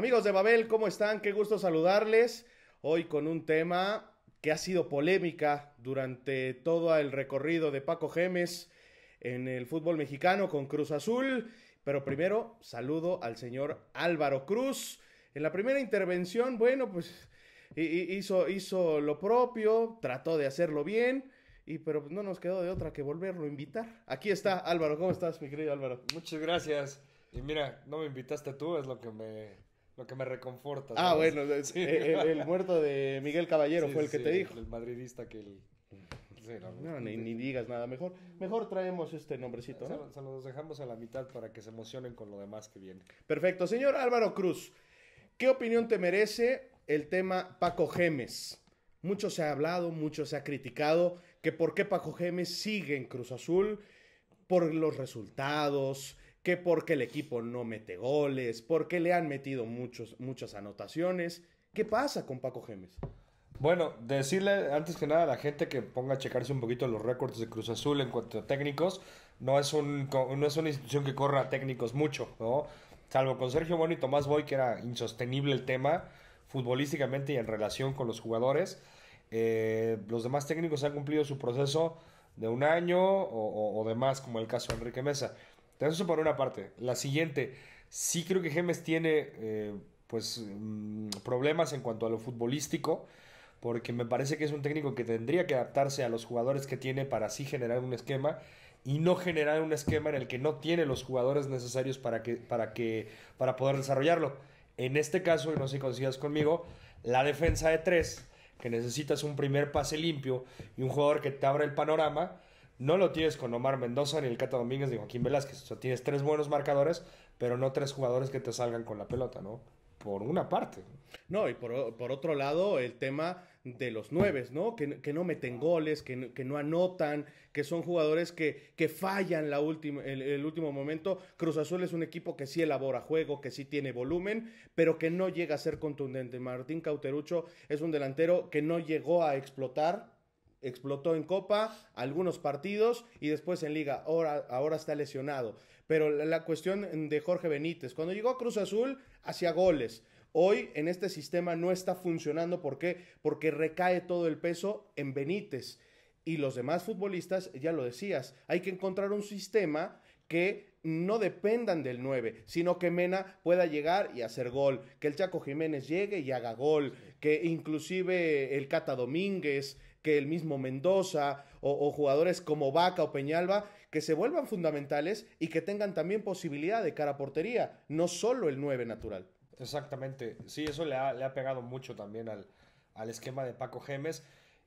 Amigos de Babel, ¿cómo están? Qué gusto saludarles. Hoy con un tema que ha sido polémica durante todo el recorrido de Paco Gemes en el fútbol mexicano con Cruz Azul. Pero primero saludo al señor Álvaro Cruz. En la primera intervención, bueno, pues hizo, hizo lo propio, trató de hacerlo bien. Y pero pues, no nos quedó de otra que volverlo a invitar. Aquí está Álvaro, ¿cómo estás, mi querido Álvaro? Muchas gracias. Y mira, no me invitaste tú, es lo que me lo que me reconforta. Ah, bueno, eh, eh, el, muerto de Miguel Caballero fue el que te dijo. El madridista que el... no, ni, digas nada. Mejor, mejor traemos este nombrecito. ¿no? se los dejamos a la mitad para que se emocionen con lo demás que viene. Perfecto. Señor Álvaro Cruz, ¿qué opinión te merece el tema Paco Gemes? Mucho se ha hablado, mucho se ha criticado que por qué Paco Gemes sigue en Cruz Azul por los resultados, que porque el equipo no mete goles, porque le han metido muchos, muchas anotaciones. ¿Qué pasa con Paco Gemes? Bueno, decirle antes que nada a la gente que ponga a checarse un poquito los récords de Cruz Azul en cuanto a técnicos, no es, es una institución que corra técnicos mucho, ¿no? Salvo con Sergio Bueno y Tomás Boy, que era insostenible el tema futbolísticamente y en relación con los jugadores. Eh, los demás técnicos han cumplido su proceso de un año o, o de más, como el caso de Enrique Mesa. Eso por una parte. La siguiente, sí creo que Gemes tiene eh, pues mm, problemas en cuanto a lo futbolístico, porque me parece que es un técnico que tendría que adaptarse a los jugadores que tiene para así generar un esquema y no generar un esquema en el que no tiene los jugadores necesarios para que para que para poder desarrollarlo. En este caso, y no sé si coincidas conmigo, la defensa de tres, que necesitas un primer pase limpio y un jugador que te abra el panorama, no lo tienes con Omar Mendoza, ni el Cata Domínguez, ni Joaquín Velázquez. O sea, tienes tres buenos marcadores, pero no tres jugadores que te salgan con la pelota, ¿no? por una parte. No, y por, otro lado, el tema de los nueves, ¿no? Que, no meten goles, que, no anotan, que son jugadores que, que fallan la el, el, último momento. Cruz Azul es un equipo que sí elabora juego, que sí tiene volumen, pero que no llega a ser contundente. Martín Cauterucho es un delantero que no llegó a explotar explotó en Copa, algunos partidos y después en Liga. Ahora, ahora está lesionado. Pero la, cuestión de Jorge Benítez, cuando llegó a Cruz Azul, hacía goles. Hoy en este sistema no está funcionando. ¿Por qué? Porque recae todo el peso en Benítez. Y los demás futbolistas, ya lo decías, hay que encontrar un sistema que no dependan del 9, sino que Mena pueda llegar y hacer gol, que el Chaco Jiménez llegue y haga gol, que inclusive el Cata Domínguez, que el mismo Mendoza o, jugadores como Vaca o Peñalba, que se vuelvan fundamentales y que tengan también posibilidad de cara a portería, no solo el 9 natural. Exactamente, sí, eso le ha, pegado mucho también al, esquema de Paco Gemes.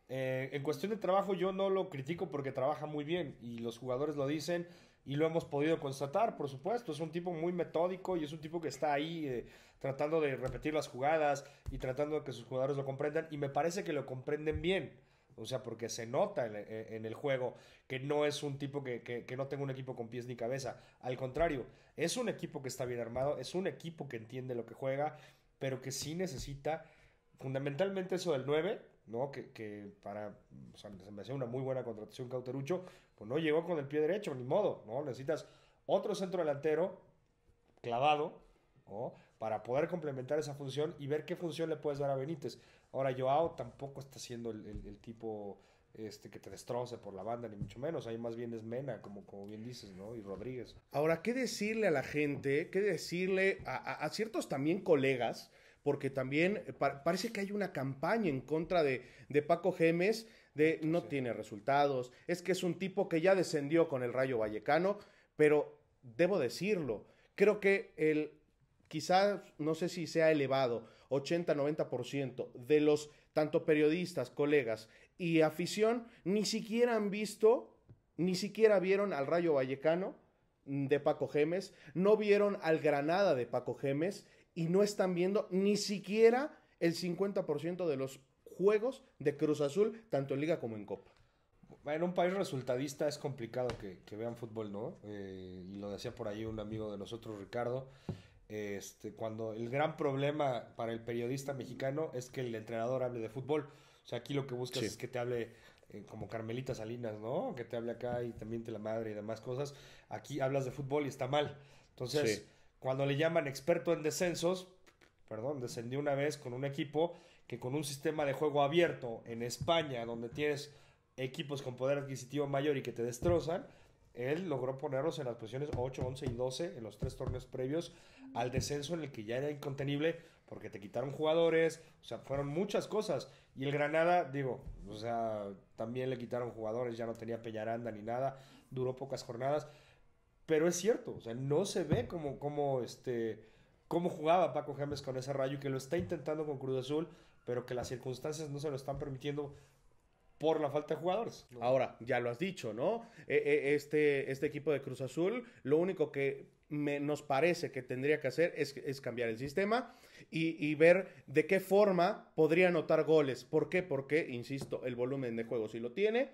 Eh, en cuestión de trabajo yo no lo critico porque trabaja muy bien y los jugadores lo dicen y lo hemos podido constatar, por supuesto. Es un tipo muy metódico y es un tipo que está ahí eh, tratando de repetir las jugadas y tratando de que sus jugadores lo comprendan y me parece que lo comprenden bien. O sea, porque se nota en, el juego que no es un tipo que, no tenga un equipo con pies ni cabeza. Al contrario, es un equipo que está bien armado, es un equipo que entiende lo que juega, pero que sí necesita fundamentalmente eso del 9, ¿no? Que, para, o sea, me hacía una muy buena contratación Cauterucho, pues no llegó con el pie derecho, ni modo, ¿no? Necesitas otro centro delantero clavado, ¿no? para poder complementar esa función y ver qué función le puedes dar a Benítez. Ahora, Joao tampoco está siendo el, tipo este, que te destroce por la banda, ni mucho menos. Ahí más bien es Mena, como, como bien dices, ¿no? Y Rodríguez. Ahora, ¿qué decirle a la gente? ¿Qué decirle a, ciertos también colegas? Porque también parece que hay una campaña en contra de, Paco Gemes de no tiene resultados, es que es un tipo que ya descendió con el Rayo Vallecano, pero debo decirlo, creo que el quizás, no sé si sea elevado, 80-90% de los tanto periodistas, colegas y afición ni siquiera han visto, ni siquiera vieron al Rayo Vallecano de Paco Gemes, no vieron al Granada de Paco Gemes y no están viendo ni siquiera el 50% de los juegos de Cruz Azul, tanto en liga como en copa. En un país resultadista es complicado que, vean fútbol, ¿no? Eh, y lo decía por ahí un amigo de nosotros, Ricardo. Este, cuando el gran problema para el periodista mexicano es que el entrenador hable de fútbol. O sea, aquí lo que buscas es que te hable eh, como Carmelita Salinas, ¿no? Que te hable acá y también te la madre y demás cosas. Aquí hablas de fútbol y está mal. Entonces, cuando le llaman experto en descensos, perdón, descendió una vez con un equipo que con un sistema de juego abierto en España, donde tienes equipos con poder adquisitivo mayor y que te destrozan, él logró ponerlos en las posiciones 8, 11 y 12 en los tres torneos previos al descenso en el que ya era incontenible porque te quitaron jugadores, o sea, fueron muchas cosas. Y el Granada, digo, o sea, también le quitaron jugadores, ya no tenía Peñaranda ni nada, duró pocas jornadas. Pero es cierto, o sea, no se ve como, este, cómo jugaba Paco Gémez con ese rayo, que lo está intentando con Cruz Azul, pero que las circunstancias no se lo están permitiendo por la falta de jugadores. Ahora, ya lo has dicho, ¿no? E, e, este, este equipo de Cruz Azul, lo único que nos parece que tendría que hacer es, cambiar el sistema y, y, ver de qué forma podría anotar goles. ¿Por qué? Porque, insisto, el volumen de juego sí lo tiene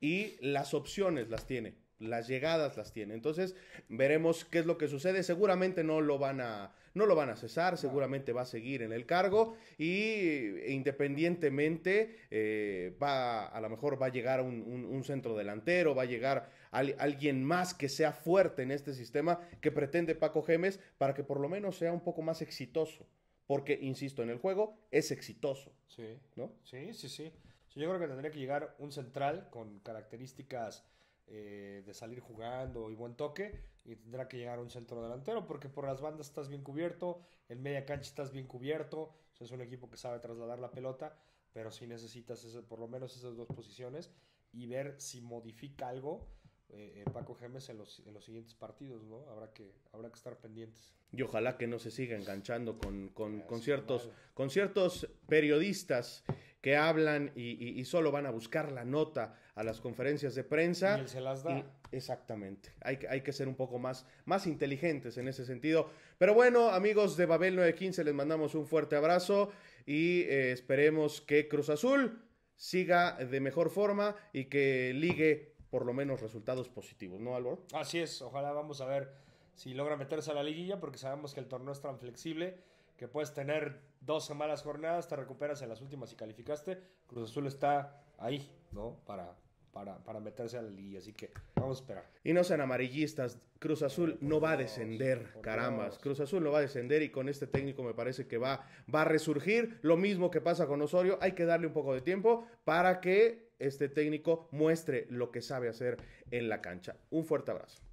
y las opciones las tiene las llegadas las tiene. Entonces, veremos qué es lo que sucede. Seguramente no lo van a, no lo van a cesar, seguramente va a seguir en el cargo y eh, independientemente eh, va, a lo mejor va a llegar un, un, centro delantero, va a llegar alguien más que sea fuerte en este sistema que pretende Paco Gemes para que por lo menos sea un poco más exitoso. Porque, insisto, en el juego es exitoso. Sí. ¿No? Sí, sí, sí. Yo creo que tendría que llegar un central con características eh, de salir jugando y buen toque, y tendrá que llegar a un centro delantero, porque por las bandas estás bien cubierto, en media cancha estás bien cubierto, es un equipo que sabe trasladar la pelota, pero si necesitas ese, por lo menos esas dos posiciones y ver si modifica algo eh, eh, Paco Gemes en los, en los siguientes partidos, ¿no? Habrá que, habrá que estar pendientes. Y ojalá que no se siga enganchando con, ah, ciertos, periodistas que hablan y, solo van a buscar la nota a las conferencias de prensa. Y se las da. exactamente. Hay, hay, que ser un poco más, más inteligentes en ese sentido. Pero bueno, amigos de Babel 915, les mandamos un fuerte abrazo y eh, esperemos que Cruz Azul siga de mejor forma y que ligue por lo menos resultados positivos, ¿no, Álvaro? Así es, ojalá vamos a ver si logra meterse a la liguilla, porque sabemos que el torneo es tan flexible que puedes tener 12 malas jornadas, te recuperas en las últimas y calificaste. Cruz Azul está ahí, ¿no? Para, para, meterse a la Así que vamos a esperar. Y no sean amarillistas, Cruz Azul no va a descender, caramba Cruz Azul no va a descender y con este técnico me parece que va, va a resurgir. Lo mismo que pasa con Osorio, hay que darle un poco de tiempo para que este técnico muestre lo que sabe hacer en la cancha. Un fuerte abrazo.